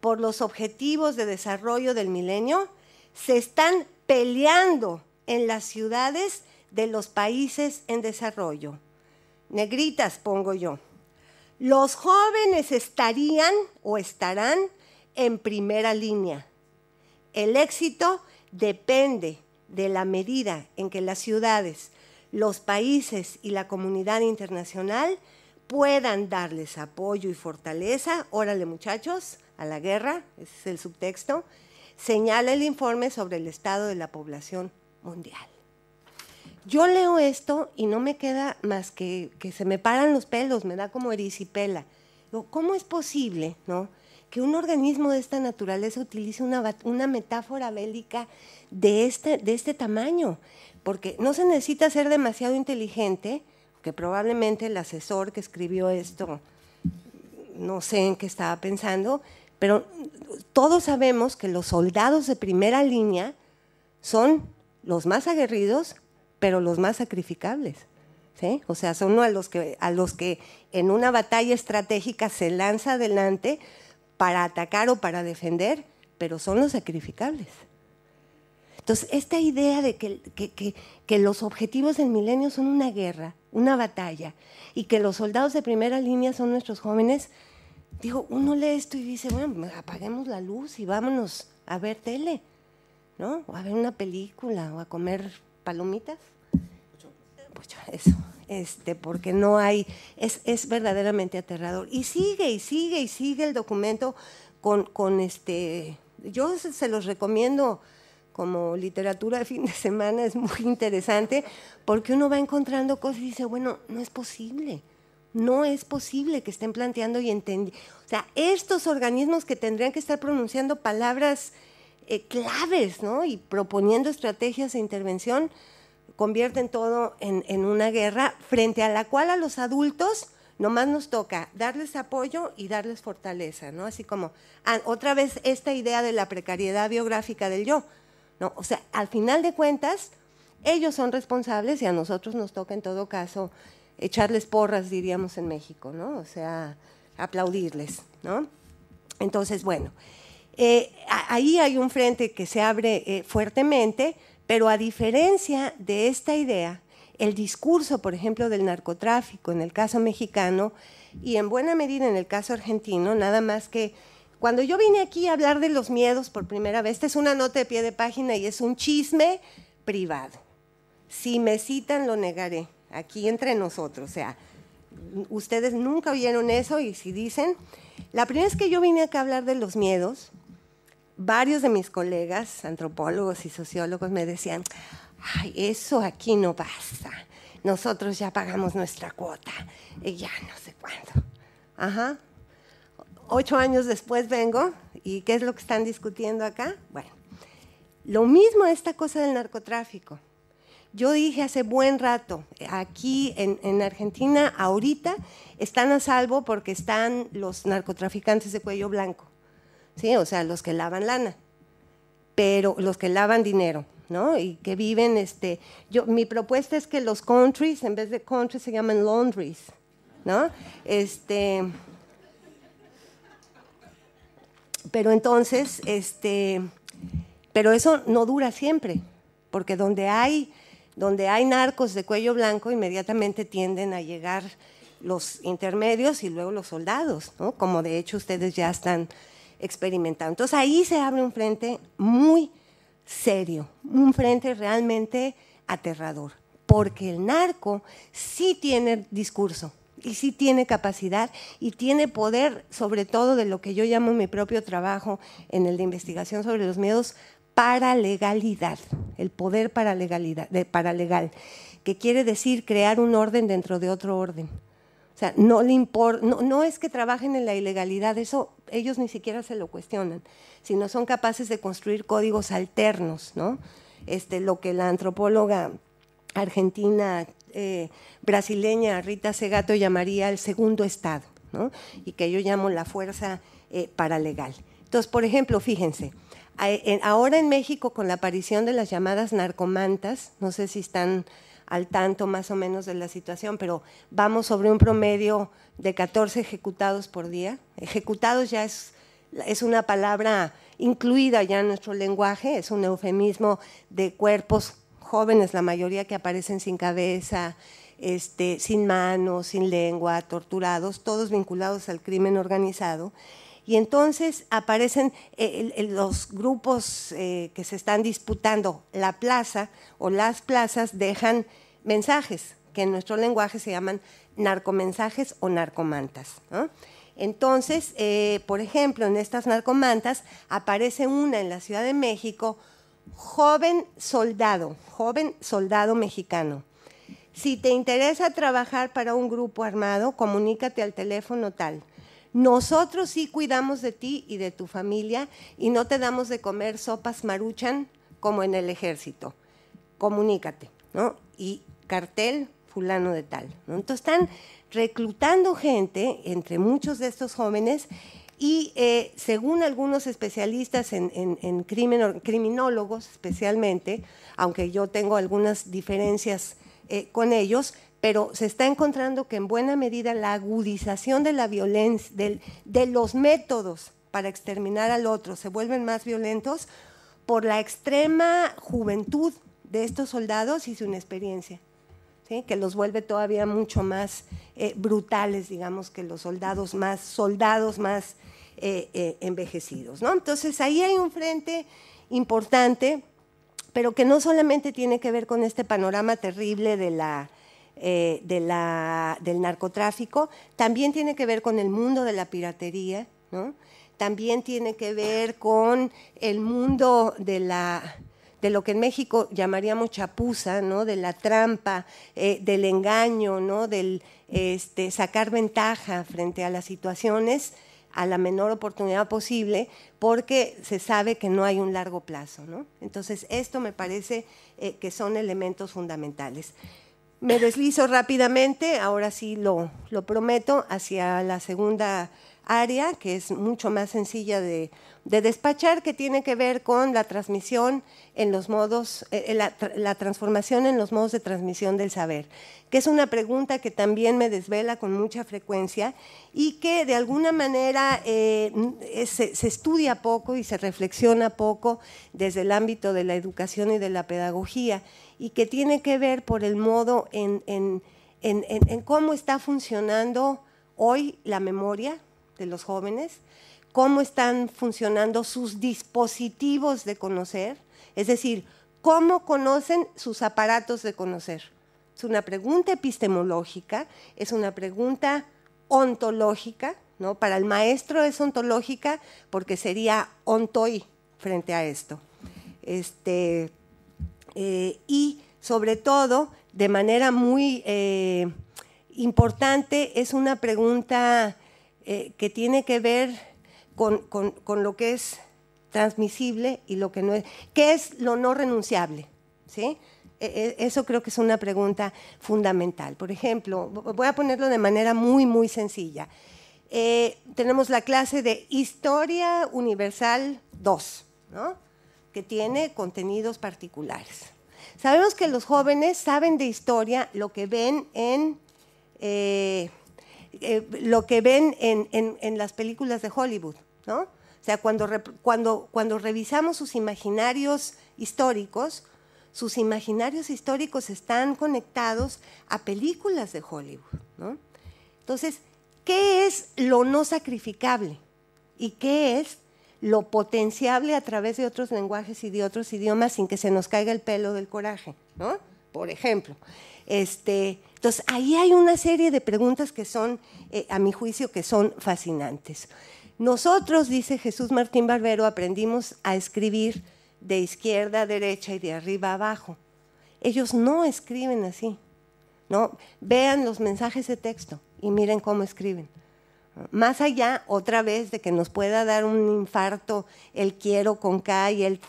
por los objetivos de desarrollo del milenio se están peleando en las ciudades de los países en desarrollo. Negritas pongo yo. Los jóvenes estarían o estarán en primera línea. El éxito depende de la medida en que las ciudades, los países y la comunidad internacional puedan darles apoyo y fortaleza. Órale muchachos, a la guerra, ese es el subtexto. Señala el informe sobre el estado de la población mundial. Yo leo esto y no me queda más que que se me paran los pelos, me da como erisipela. ¿cómo es posible, que un organismo de esta naturaleza utilice una, metáfora bélica de este, de este tamaño, porque no se necesita ser demasiado inteligente que probablemente el asesor que escribió esto no sé en qué estaba pensando, pero todos sabemos que los soldados de primera línea son los más aguerridos, pero los más sacrificables. ¿sí? O sea, son a los, que, a los que en una batalla estratégica se lanza adelante para atacar o para defender, pero son los sacrificables. Entonces, esta idea de que, los objetivos del milenio son una guerra, una batalla, y que los soldados de primera línea son nuestros jóvenes, digo, uno lee esto y dice, bueno, pues, apaguemos la luz y vámonos a ver tele, ¿no? O a ver una película, o a comer palomitas. Pues eso. Este, porque no hay, es, es, verdaderamente aterrador. Y sigue y sigue y sigue el documento con, con este, yo se los recomiendo como literatura de fin de semana es muy interesante porque uno va encontrando cosas y dice, bueno, no es posible. No es posible que estén planteando y entendiendo. O sea, estos organismos que tendrían que estar pronunciando palabras eh, claves ¿no? y proponiendo estrategias de intervención, convierten todo en, una guerra frente a la cual a los adultos nomás nos toca darles apoyo y darles fortaleza, ¿no? Así como, ah, otra vez esta idea de la precariedad biográfica del yo. O sea, al final de cuentas, ellos son responsables y a nosotros nos toca en todo caso echarles porras, diríamos en México, ¿no? O sea, aplaudirles, ¿no? Entonces, bueno, eh, ahí hay un frente que se abre eh, fuertemente, pero a diferencia de esta idea, el discurso, por ejemplo, del narcotráfico en el caso mexicano y en buena medida en el caso argentino, nada más que cuando yo vine aquí a hablar de los miedos por primera vez, esta es una nota de pie de página y es un chisme privado. Si me citan, lo negaré, aquí entre nosotros. O sea, ustedes nunca oyeron eso y si dicen, la primera vez que yo vine acá a hablar de los miedos, varios de mis colegas, antropólogos y sociólogos, me decían, ay, eso aquí no pasa. Nosotros ya pagamos nuestra cuota y ya no sé cuándo. Ajá, ocho años después vengo y ¿qué es lo que están discutiendo acá? Bueno, lo mismo esta cosa del narcotráfico. Yo dije hace buen rato, aquí en, Argentina ahorita están a salvo porque están los narcotraficantes de cuello blanco, ¿sí? o sea, los que lavan lana, pero los que lavan dinero. ¿no? y que viven este yo mi propuesta es que los countries en vez de countries se llaman laundries no este pero entonces, este, pero eso no dura siempre, porque donde hay, donde hay narcos de cuello blanco, inmediatamente tienden a llegar los intermedios y luego los soldados, ¿no? como de hecho ustedes ya están experimentando. Entonces ahí se abre un frente muy serio, un frente realmente aterrador, porque el narco sí tiene discurso, y sí tiene capacidad y tiene poder, sobre todo de lo que yo llamo mi propio trabajo en el de investigación sobre los miedos, para legalidad, el poder para legalidad, paralegal, que quiere decir crear un orden dentro de otro orden. O sea, no le importa, no, es que trabajen en la ilegalidad, eso ellos ni siquiera se lo cuestionan, sino son capaces de construir códigos alternos, ¿no? Este, lo que la antropóloga argentina eh, brasileña Rita Segato llamaría el segundo Estado, y que yo llamo la fuerza eh, paralegal. Entonces, por ejemplo, fíjense, ahora en México con la aparición de las llamadas narcomantas, no sé si están al tanto más o menos de la situación, pero vamos sobre un promedio de 14 ejecutados por día. Ejecutados ya es, es una palabra incluida ya en nuestro lenguaje, es un eufemismo de cuerpos jóvenes, la mayoría que aparecen sin cabeza, este, sin manos, sin lengua, torturados, todos vinculados al crimen organizado. Y entonces aparecen eh, los grupos eh, que se están disputando la plaza o las plazas dejan mensajes que en nuestro lenguaje se llaman narcomensajes o narcomantas. Entonces, eh, por ejemplo, en estas narcomantas aparece una en la Ciudad de México joven soldado, joven soldado mexicano. Si te interesa trabajar para un grupo armado, comunícate al teléfono tal. Nosotros sí cuidamos de ti y de tu familia y no te damos de comer sopas maruchan como en el ejército. Comunícate, ¿no? Y cartel fulano de tal. Entonces están reclutando gente entre muchos de estos jóvenes y eh, según algunos especialistas en, crimen, criminólogos especialmente, aunque yo tengo algunas diferencias eh, con ellos, pero se está encontrando que en buena medida la agudización de la violencia, de los métodos para exterminar al otro, se vuelven más violentos por la extrema juventud de estos soldados y su inexperiencia que los vuelve todavía mucho más eh, brutales, digamos, que los soldados más, soldados más eh, eh, envejecidos. ¿no? Entonces ahí hay un frente importante, pero que no solamente tiene que ver con este panorama terrible de la, del narcotráfico, también tiene que ver con el mundo de la piratería, ¿no? también tiene que ver con el mundo de la, de lo que en México llamaríamos chapuza, ¿no? de la trampa, eh, del engaño, ¿no? del este, sacar ventaja frente a las situaciones a la menor oportunidad posible, porque se sabe que no hay un largo plazo. ¿no? Entonces, esto me parece eh, que son elementos fundamentales. Me deslizo rápidamente, ahora sí lo, lo prometo, hacia la segunda área, que es mucho más sencilla de, despachar, que tiene que ver con la transmisión en los modos, eh, eh, la, transformación en los modos de transmisión del saber, que es una pregunta que también me desvela con mucha frecuencia y que de alguna manera eh, se, estudia poco y se reflexiona poco desde el ámbito de la educación y de la pedagogía y que tiene que ver por el modo en, cómo está funcionando hoy la memoria, de los jóvenes, cómo están funcionando sus dispositivos de conocer, es decir, cómo conocen sus aparatos de conocer. Es una pregunta epistemológica, es una pregunta ontológica, ¿no? Para el maestro es ontológica porque sería ontoi frente a esto. Este, eh, y sobre todo, de manera muy eh, importante, es una pregunta eh, que tiene que ver con, lo que es transmisible y lo que no es. ¿Qué es lo no renunciable? ¿Sí? E, e, eso creo que es una pregunta fundamental. Por ejemplo, voy a ponerlo de manera muy, muy sencilla. Eh, tenemos la clase de Historia Universal 2, que tiene contenidos particulares. Sabemos que los jóvenes saben de historia lo que ven en eh, eh, lo que ven en, las películas de Hollywood, ¿no? O sea, cuando, cuando revisamos sus imaginarios históricos, sus imaginarios históricos están conectados a películas de Hollywood, ¿no? Entonces, ¿qué es lo no sacrificable? ¿Y qué es lo potenciable a través de otros lenguajes y de otros idiomas sin que se nos caiga el pelo del coraje, ¿no? por ejemplo. Este, entonces, ahí hay una serie de preguntas que son, eh, a mi juicio, que son fascinantes. Nosotros, dice Jesús Martín Barbero, aprendimos a escribir de izquierda a derecha y de arriba a abajo. Ellos no escriben así. ¿no? Vean los mensajes de texto y miren cómo escriben. Más allá, otra vez, de que nos pueda dar un infarto, el quiero con K y el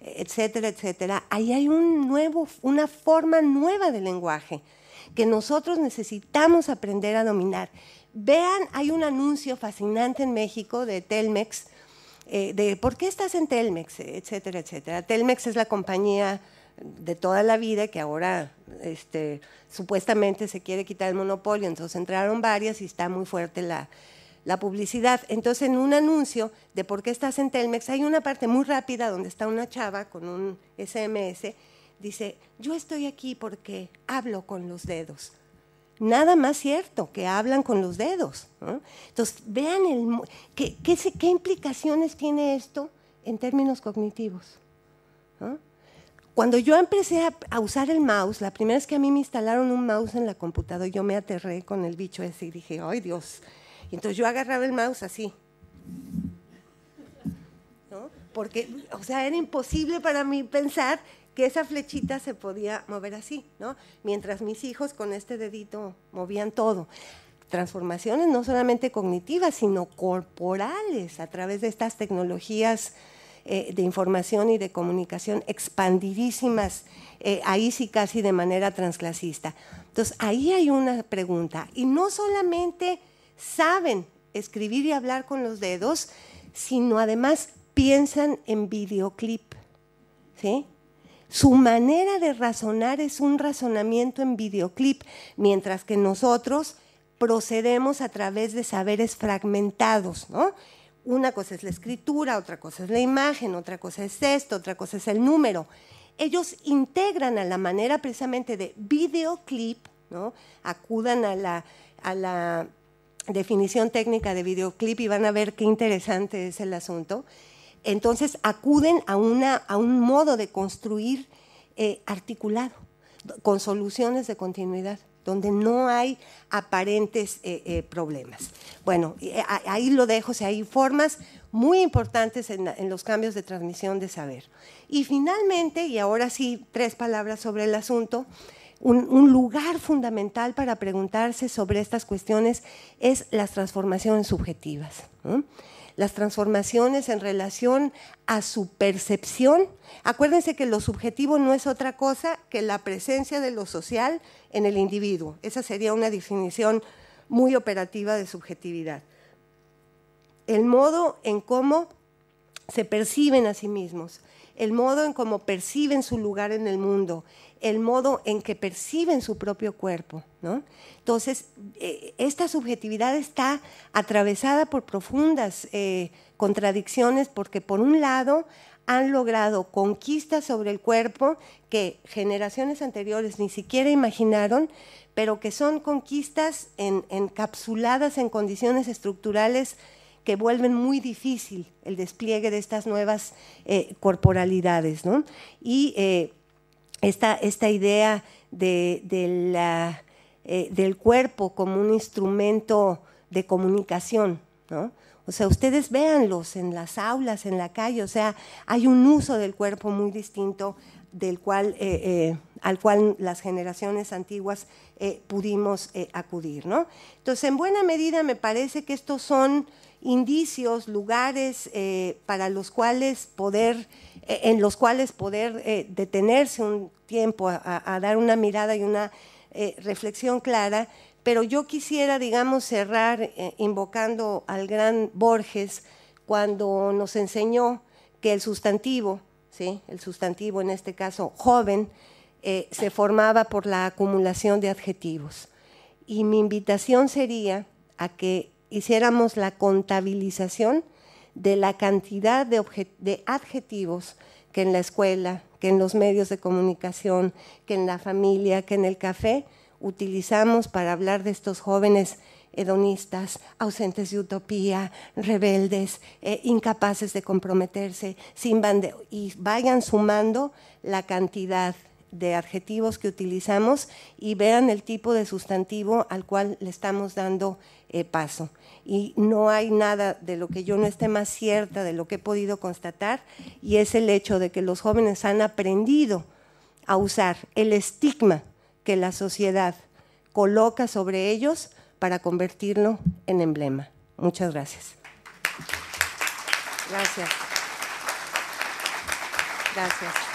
etcétera, etcétera, ahí hay un nuevo, una forma nueva de lenguaje que nosotros necesitamos aprender a dominar. Vean, hay un anuncio fascinante en México de Telmex, eh, de por qué estás en Telmex, etcétera, etcétera. Telmex es la compañía de toda la vida que ahora este, supuestamente se quiere quitar el monopolio. Entonces entraron varias y está muy fuerte la, publicidad. Entonces en un anuncio de por qué estás en Telmex hay una parte muy rápida donde está una chava con un SMS. Dice, yo estoy aquí porque hablo con los dedos nada más cierto, que hablan con los dedos. Entonces, vean el, ¿qué, qué, qué, implicaciones tiene esto en términos cognitivos. Cuando yo empecé a, usar el mouse, la primera vez que a mí me instalaron un mouse en la computadora, yo me aterré con el bicho ese y dije, ¡ay Dios! Y entonces yo agarraba el mouse así. ¿no? Porque, o sea, era imposible para mí pensar que esa flechita se podía mover así, ¿no? Mientras mis hijos con este dedito movían todo. Transformaciones no solamente cognitivas, sino corporales a través de estas tecnologías eh, de información y de comunicación expandidísimas, eh, ahí sí casi de manera transclasista. Entonces, ahí hay una pregunta. Y no solamente saben escribir y hablar con los dedos, sino además piensan en videoclip. ¿Sí? Su manera de razonar es un razonamiento en videoclip, mientras que nosotros procedemos a través de saberes fragmentados, ¿no? una cosa es la escritura, otra cosa es la imagen, otra cosa es esto, otra cosa es el número. Ellos integran a la manera precisamente de videoclip, ¿no? Acudan a la, definición técnica de videoclip y van a ver qué interesante es el asunto. Entonces acuden a, un modo de construir eh, articulado, con soluciones de continuidad donde no hay aparentes eh, eh, problemas. Bueno, eh, ahí lo dejo, o sea, hay formas muy importantes en, los cambios de transmisión de saber. Y finalmente, y ahora sí, tres palabras sobre el asunto, un, lugar fundamental para preguntarse sobre estas cuestiones es las transformaciones subjetivas las transformaciones en relación a su percepción. Acuérdense que lo subjetivo no es otra cosa que la presencia de lo social en el individuo. Esa sería una definición muy operativa de subjetividad. El modo en cómo se perciben a sí mismos, el modo en cómo perciben su lugar en el mundo, el modo en que perciben su propio cuerpo. Entonces, eh, esta subjetividad está atravesada por profundas eh, contradicciones porque por un lado han logrado conquistas sobre el cuerpo que generaciones anteriores ni siquiera imaginaron, pero que son conquistas encapsuladas en condiciones estructurales que vuelven muy difícil el despliegue de estas nuevas eh, corporalidades. Y eh, esta, esta, idea de, eh, del cuerpo como un instrumento de comunicación, O sea, ustedes véanlos en las aulas, en la calle, o sea, hay un uso del cuerpo muy distinto del cual, al cual las generaciones antiguas pudimos acudir, ¿no? Entonces, en buena medida me parece que estos son indicios, lugares eh, para los cuales poder, eh, en los cuales poder eh, detenerse un tiempo a, dar una mirada y una reflexión clara, pero yo quisiera, digamos, cerrar invocando al gran Borges cuando nos enseñó que el sustantivo, ¿sí? el sustantivo en este caso joven, se formaba por la acumulación de adjetivos. Y mi invitación sería a que hiciéramos la contabilización de la cantidad de, adjetivos que en la escuela, que en los medios de comunicación, que en la familia, que en el café, utilizamos para hablar de estos jóvenes hedonistas, ausentes de utopía, rebeldes, eh, incapaces de comprometerse, sin y vayan sumando la cantidad de adjetivos que utilizamos y vean el tipo de sustantivo al cual le estamos dando eh, paso. Y no hay nada de lo que yo no esté más cierta de lo que he podido constatar y es el hecho de que los jóvenes han aprendido a usar el estigma que la sociedad coloca sobre ellos para convertirlo en emblema. Muchas gracias. Gracias. Gracias.